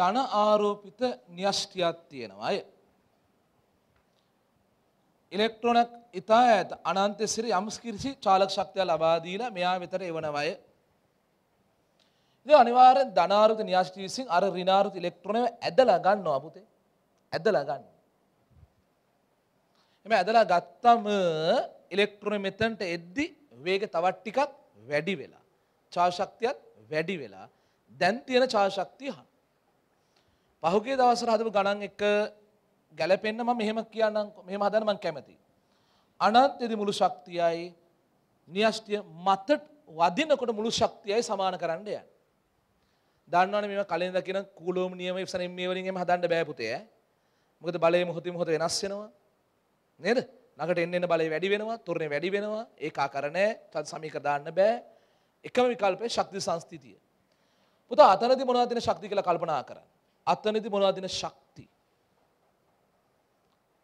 ධන ආරෝපිත න්‍යෂ්ටියක් තියෙනවාය. ඉලෙක්ට්‍රොනක් ඉතා ඇත අනන්තෙසිර යම්ස්කිරිසි චාලක් ශක්තිය ලබාදීලා මෙයා වෙතර එවනවය. ඉ අනිවාර ධනාරුත න්‍යෂ්ටි විසින් අර රිනාරුත ඉලෙක්ට්‍රොනව ඇදලා ගන්න අබුතේ ඇදලා ගන්න. එම ඇදලා ගත්තම ඉලෙක්ට්‍රොන මෙතන්ට එද්දි වේග තවත් ටිකක් වැඩි වෙලා. චාශක්තියත් වැඩි වෙලා දැන් තියෙන චාශක්තිය හන්න. පහුගේ දවසර හදපු ගණන් එක ගැලපෙන්න මම මෙහෙම කියන්නම් මෙහෙම හදන්න මම කැමතියි. අනන්තයේදී මුළු ශක්තියයි න්‍යෂ්ටිය මත වදිනකොට මුළු ශක්තියයි සමාන කරන්න යන්න. දන්නවනේ මේවා කලින් දකින කූලෝම් නියම ඉස්සරින් මේ වලින් එහෙම හදන්න බෑ පුතේ ඈ. මොකද බලය මොහොතින් මොහොත වෙනස් වෙනවා. නේද? ළඟට එන්න එන්න බලය වැඩි වෙනවා, තොරණේ වැඩි වෙනවා. ඒකාකාර නැහැ. තත් සමීකර දාන්න බෑ. එකම විකල්පේ ශක්ති සංස්ථිතිය. පුතා අතනදී මොනවද තියෙන ශක්තිය කියලා කල්පනා කරන්න. අතනදි මොනවා දෙන ශක්ති.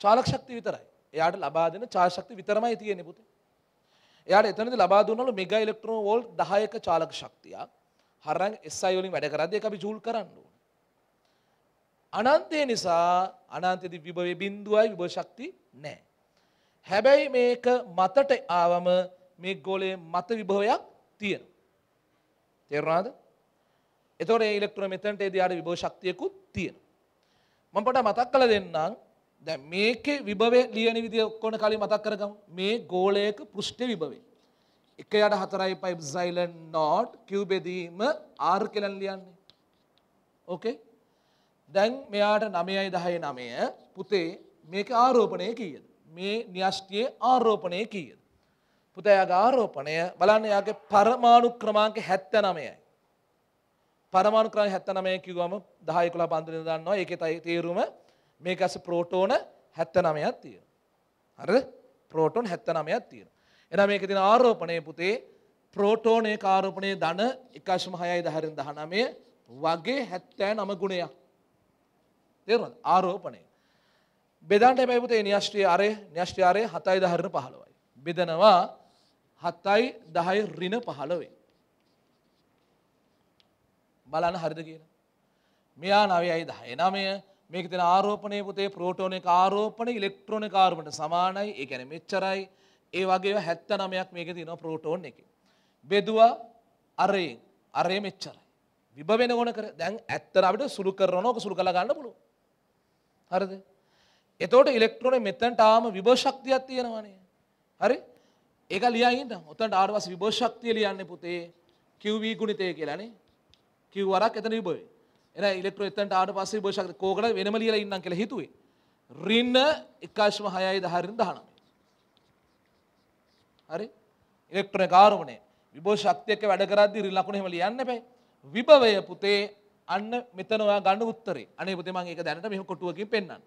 චාලක ශක්තිය විතරයි. එයාට ලබා දෙන චාර්ජ් ශක්තිය විතරමයි තියෙන්නේ පුතේ. එයාට එතනදි ලබා දුන්නලු මෙගා ඉලෙක්ට්‍රෝන වෝල්ට් 10ක චාලක ශක්තියක්. හරන් SI වලින් වැඩ කරද්දී ඒක අපි ජූල් කරන්න ඕනේ. අනන්තය නිසා අනන්තයේදී විභවයේ බිඳුවයි විභව ශක්තිය නැහැ. හැබැයි මේක මතට ආවම මේ ගෝලයේ මත විභවයක් තියෙනවා. තේරුණාද? එතොට ඒ ඉලෙක්ට්‍රන මෙතැන්ට දයාර විභව ශක්තියකුත් තියෙන. මමට මතක් කළ දෙන්නම් දැ මේක විභවේ ලියන විදි ඔක්කොන කලින් මතක් කරගම් මේ ගෝලයක පෘෂ්ටි විභවේ. එක යට හතරයි පයිප් සයිලන් නෝට් කිව්බෙදීම ආර් කෙලන් ලියන්නේ. ඕකේ දැන් මෙයාට නමයයි දහය නමය පුතේ මේක ආරෝපණය කීයද. මේ න්‍යෂ්ටියයේ ආරෝපණය කීයද. පුතයාගේ ආරෝපණය බලන්න යාගේ පරමාණු ක්‍රමාංක හැත්ත නමයයි. පරමාණු ක්‍රම 79 කිව්වම 10 11 15 දන්නවා. ඒකේ තේරුම මේක ඇස ප්‍රෝටෝන 79ක් තියෙනවා. හරිද? ප්‍රෝටෝන 79ක් තියෙනවා. එහෙනම් මේකේ තියෙන ආරෝපණය පුතේ ප්‍රෝටෝනයේ කාර්බනයේ ධන 1.619 වගේ 79 ගුණයක්. තේරුණාද? ආරෝපණය. බෙදන්න හැබැයි පුතේ න්‍යෂ්ටි ආරේ න්‍යෂ්ටි ආරේ 7.15යි. බෙදනවා 7.10 ඍණ 15. බලන්න හරිද කියලා. මෙයා නවයයි දහ එනමය මේක තින ආරෝපනය පුතේ ප්‍රෝටෝනය ආරෝපන ඉලෙක්ට්‍රෝන කාර්මට සමානයි ඒකැන මෙච්චරයි ඒ වගේ හැත්ත නමයක් මේක තින ප්‍රෝටෝන් එක. බෙදවා අරයෙන් අරය මෙච්චරයි. විභවෙන ඕන කර දැන් ඇත්තර අපට සුළු කරනෝක සුළු කළ ගන්න පුළුව. හරිද. එතෝට ඉලෙක්ට්‍රෝන මෙතැන්ට ආම විභෂක්තියක් තියෙනවානේ. හරි ඒක ලියයින්ට ඔතන්ට ආර්වස් විභෝෂක්තිය ලියන්න පුතේ කිව්වී ගුණිතය කියලනේ කිව්වරක් එතන ඉබේ. එහෙනම් ඉලෙක්ට්‍රෝ එතනට ආවට පස්සේ ඉබේ ශක්තිය කෝකඩ වෙනම ලියලා ඉන්නම් කියලා හිතුවේ. ඍණ 1.6යි 10 ඍණ 19. හරි? ඉලෙක්ට්‍රෝන කාර්බනේ විභව ශක්තියක වැඩ කරද්දී ඍණ ලකුණ එහෙම ලියන්න එපා. විභවය පුතේ අන්න මෙතන ඔයා ගන්න උත්තරේ. අනේ පුතේ මම ඒක දැනට මෙහෙම කොටුවකින් පෙන්නන්න.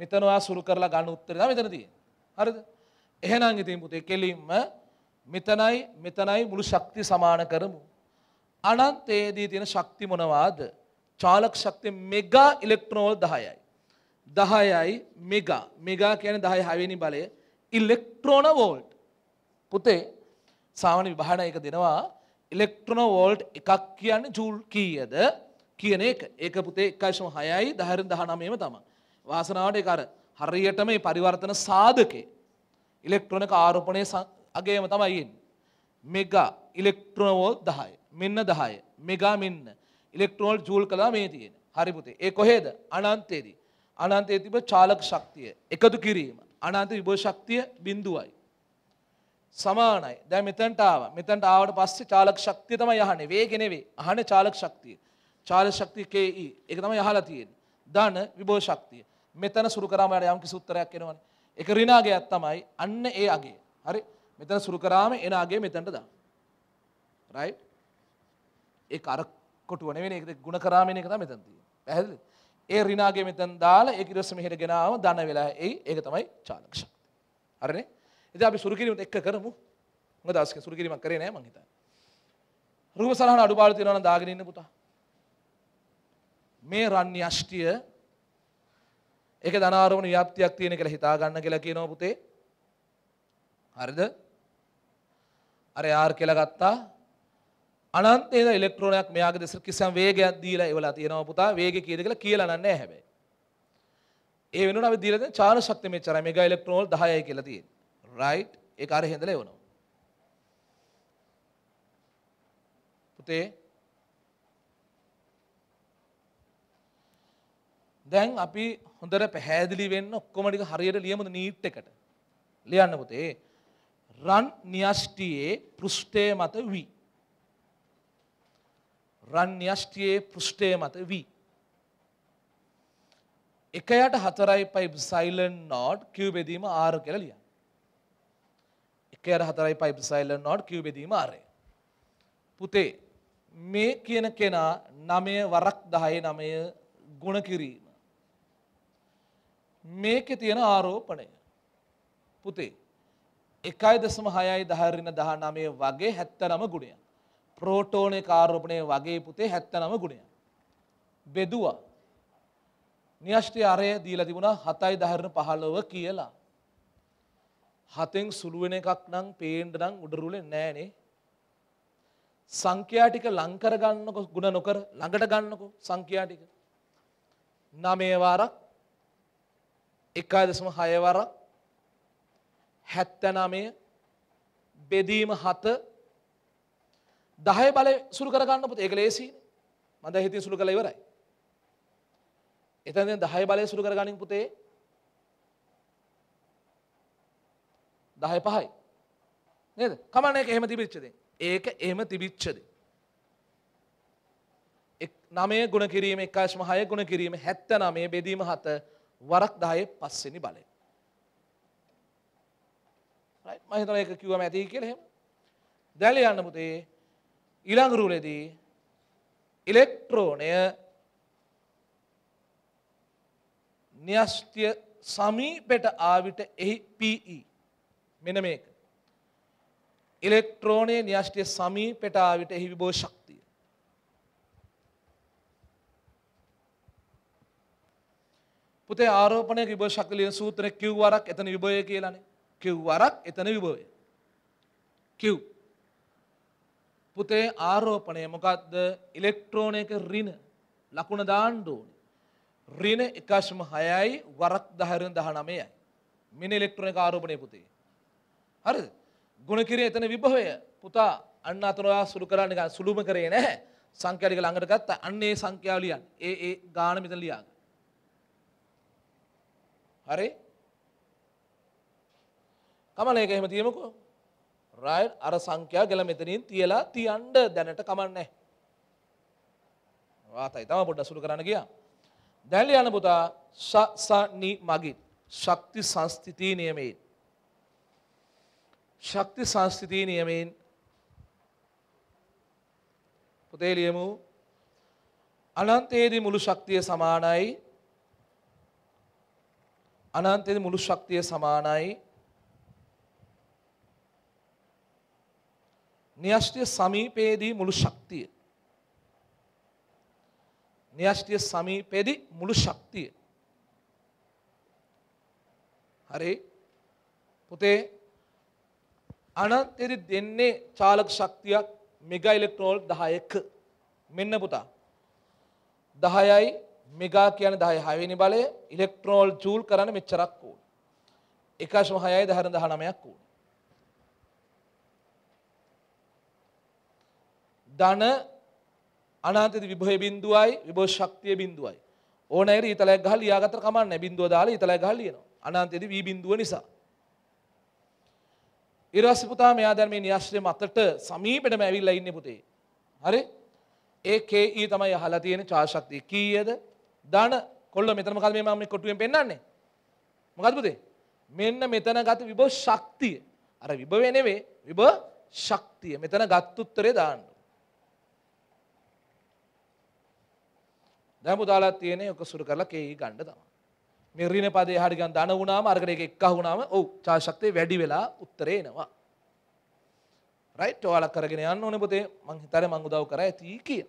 මෙතන ඔයා සුරු කරලා ගන්න උත්තරේ තමයි මෙතන තියෙන්නේ. හරිද? එහෙනම් ඉතින් පුතේ කෙලින්ම මෙතනයි මෙතනයි මුළු ශක්තිය සමාන කරමු. අනන්තයේදී තියෙන ශක්ති මොනවාද? චාලක ශක්තිය මෙගා ඉලෙක්ට්‍රෝනවල 10යි. 10යි මෙගා. මෙගා කියන්නේ 10 හැවෙනි බලය ඉලෙක්ට්‍රෝන වෝල්ට්. පුතේ සාමාන්‍ය විභාගන එක දෙනවා ඉලෙක්ට්‍රෝන වෝල්ට් එකක් කියන්නේ ජූල් කීයද කියන එක. ඒක පුතේ 1.6යි 10 19ම තමයි. වාසනාවට ඒක අර හරියටම මේ පරිවර්තන සාධකේ ඉලෙක්ට්‍රෝනික ආරෝපණයේ අගයම තමයි එන්නේ. Mega electron volt 10. මෙන්න 10. මෙගා මෙන්න. ඉලෙක්ට්‍රෝල් ජූල් කළා මේ තියෙන. හරි පුතේ. ඒ කොහෙද? අනන්තයේදී. අනන්තයේ තිබ චාලක ශක්තිය එකතු කිරීම. අනන්ත විභව ශක්තිය බිඳුවයි. සමානයි. දැන් මෙතනට ආවා. මෙතනට ආවට පස්සේ චාලක ශක්තිය තමයි අහන්නේ. වේගෙ නෙවෙයි. අහන්නේ චාලක ශක්තිය. චාලක ශක්තිය KE. ඒක තමයි අහලා තියෙන්නේ. ධන විභව ශක්තිය. මෙතන සුරු කරාම යම් කිසි උත්තරයක් එනවනේ. ඒක ඍණාගයක් තමයි. අන්න ඒ අගය. හරි. මෙතන සුරු කරාම එන අගේ මෙතනට දාන්න. රයිට්? ඒක අර කොටුව නෙවෙයි ඒක ගුණ කරාම එන එක තමයි මෙතන තියෙන්නේ. පැහැදිලිද? ඒ ඍණාගේ මෙතන දාලා ඒක ඊට පස්සේ මෙහෙට ගෙනාවම ධන වෙලා එයි. ඒක තමයි චාලක ශක්තිය. හරිනේ? ඉතින් අපි සුරු කිරීමත් එක්ක කරමු. මොකද අස්කේ සුරු කිරීමක් කරේ නෑ මං හිතන්නේ. රූප සලහන අඩුපාඩු තියෙනවා නම් දාගෙන ඉන්න පුතා. මේ රන්්‍ය අෂ්ටිය ඒක ධනාරමුණ ව්‍යාප්තියක් තියෙන කියලා හිතා ගන්න කියලා කියනවා පුතේ. හරිද? අර යාර් කියලා ගත්තා අනන්තේ ඉලෙක්ට්‍රෝනයක් මෙයාගේ දෙසට කිසියම් වේගයක් දීලා ඒවලා තියෙනවා පුතා වේගය කීයද කියලා කියලා නන්නේ හැබැයි ඒ වෙනුවට අපි දීලා තියෙන චාර්ජ් ශක්තිය මෙච්චරයි මෙගා ඉලෙක්ට්‍රෝන වල 10යි කියලා තියෙන්නේ රයිට් ඒක අර හැඳලා එවනවා පුතේ දැන් අපි හොඳට පැහැදිලි වෙන්න ඔක්කොම ටික හරියට ලියමුද නීට් එකට ලියන්න පුතේ රන් න්‍යෂ්ටියේ පෘෂ්ඨය මත වී. රන් න්‍යෂ්ටියේ පෘෂ්ඨය මත වී. එකයට හතරයි පයි සයිලන් නෝඩ් කිව්බෙදීම ආර කියලා ලියන්න. එකයට හතරයි පයි සයිලන් නෝඩ් කිව්බෙදීම ආරය. පුතේ මේ කියන කෙනා නමය වරක් දහය නමය ගුණ කිරීම. මේකෙ තියෙන ආරෝපණය. පුතේ එකයි දසම හයයි දහරණ දහනමය වගේ හැත්ත නම ගුණය. ප්‍රෝටෝනය කාරෝපනය වගේ පුතේ හැත්ත නම ගුණය. බෙදවා. නිියෂ්ටි අරය දීල තිබුණා හතයි දහරණ පහලොව කියලා. හතෙන් සුළුවෙන එකක් නම් පේන්ඩ නම් උඩරුලෙ නෑනේ. සංඛ්‍යාටික ලංකර ගන්නකො ගුණ නොකර ළඟට ගන්නකො සංඛ්‍යාටික. නමේවාරක් එකයි දසම හයවරක් හැත්තනමය බෙදීම හත දහය බල සුළු කරගන්න පුත් ඒක ලේසි මඳ හිතින් සුළු කළ ඉවරයි. එතන දහය බලය සුළු කරගනින් පුතේ දහය පහයි නේද කමන එක එහෙම තිබිච්චද ඒක එහෙම තිබිච්චද. නමය ගුණ කිරීම එකයිශ්ම හය ගුණ කිරීම හැත්ත නමේ බෙදීම හත වරක් දාය පස්සෙනි බලය. මහිතර එක කිවම ඇති කෙරෙම දැල යන්න පුතේ ඉළංගරුලෙදී ඉලෙක්ට්‍රෝනය න්‍යෂ්ට්‍ය සමීපෙට ආවිට එහි පE මෙන මේක. ඉලෙක්ට්‍රෝනය න්‍යෂ්ට්‍ය සමීපෙට ආවිට එහි විබෝ ශක්තිය. පුතේ ආරෝපනය විභෝ ශක්තිලිය සූත්‍රය කිව්වරක් එතන විභය කියලනේ කිව්වරක් එතන විභවය. කිව්. පුතේ ආරෝපණය මොකක්ද ඉලෙක්ට්‍රෝනයක රින ලකුණ දාණ්ඩ ඕන. රින එකශ්ම හයයි වරක් දහරෙන් දහ නමයයි. මිනි ඉලෙක්ට්‍රෝන එක ආරෝපණය පුතේ. හරි ගුණකිරේ එතන විභවය පුතා අන්න අතනවා සුළු කරන්න එක සුළුම කරේ නැහැ සංඛ්‍යාලික ළඟට ගත්තා අන්නේ සංඛ්‍යාව ලියන්න. ඒ ඒ ගාන මෙතන ලියාගන්න. හරි කමන එක එහෙම තියමකෝ රයි් අර සංඛ්‍යා ගැල මෙතනින් තියලා තියන්ඩ දැනට කමන්නේ වාතයි තම පොඩ්ඩ සුළු කරන්න ගිය දැල්ල යන පුතා සසනි මගින් ශක්ති සංස්ථිතිී නියමයින් ශක්ති සංස්ථිතිී නියමයින් පුතේ ලියමු අනන්තයේදී මුළු ශක්තිය සමානයි අනන්තයේදී මුළු ශක්තිය සමානයි න්‍යෂ්ටිය සමීපයේදී මුළු ශක්තිය. න්‍යෂ්ටිය සමීපයේදී මුළු ශක්තිය. හරි පුතේ අනන්තෙදි දෙන්නේ චාලක ශක්තියක් මෙගා ඉලෙක්ට්‍රෝල් 10ක මෙන්න පුතා 10යි මෙගා කියන්නේ 10 6 වෙනි බලය ඉලෙක්ට්‍රෝල් ජූල් කරන්න මෙච්චරක් ඕන 1.6යි 10 19ක් ඕන ධන අනාන්තද විභය බින්දුවයි විභව ශක්තිය බින්දුවයි. ඕන ඇර ඊතලයක් ගහලා ලියාගත්තට කමක් නැහැ. බින්දුව දාලා ඊතලයක් ගහලා ලියනවා. අනාන්තයේදී වී බින්දුව නිසා. ඊරාසි පුතා මෙයා දැන් මේ න්‍යාශ්‍රය මතට සමීපෙටම ඇවිල්ලා ඉන්නේ පුතේ. හරි? ඒ KE තමයි අහලා තියෙන චාර්ජ් ශක්තිය. කීයද? ධන කොල්ල මෙතන මොකද මේ මම මේ කොටුවෙන් පෙන්වන්නේ? මොකද පුතේ? මෙන්න මෙතන ගත විභව ශක්තිය. අර විභවය නෙවෙයි විභව ශක්තිය. මෙතන ගත් උත්තරේ දාන්න. දැ මුදාලා තියෙන යක සුර කරලා කේ ගණ්ඩ තම මෙරණ පදේ හරිගන් දන වුණාම අර්ගර එක එක් වුණාම ඔවු චාශක්තය වැඩි වෙලා උත්තරේනවා රයිට් ඔයාලක් කරගෙන යන්න ඕන පොතේ මංහිතර මං උදව් කර ඇති කිය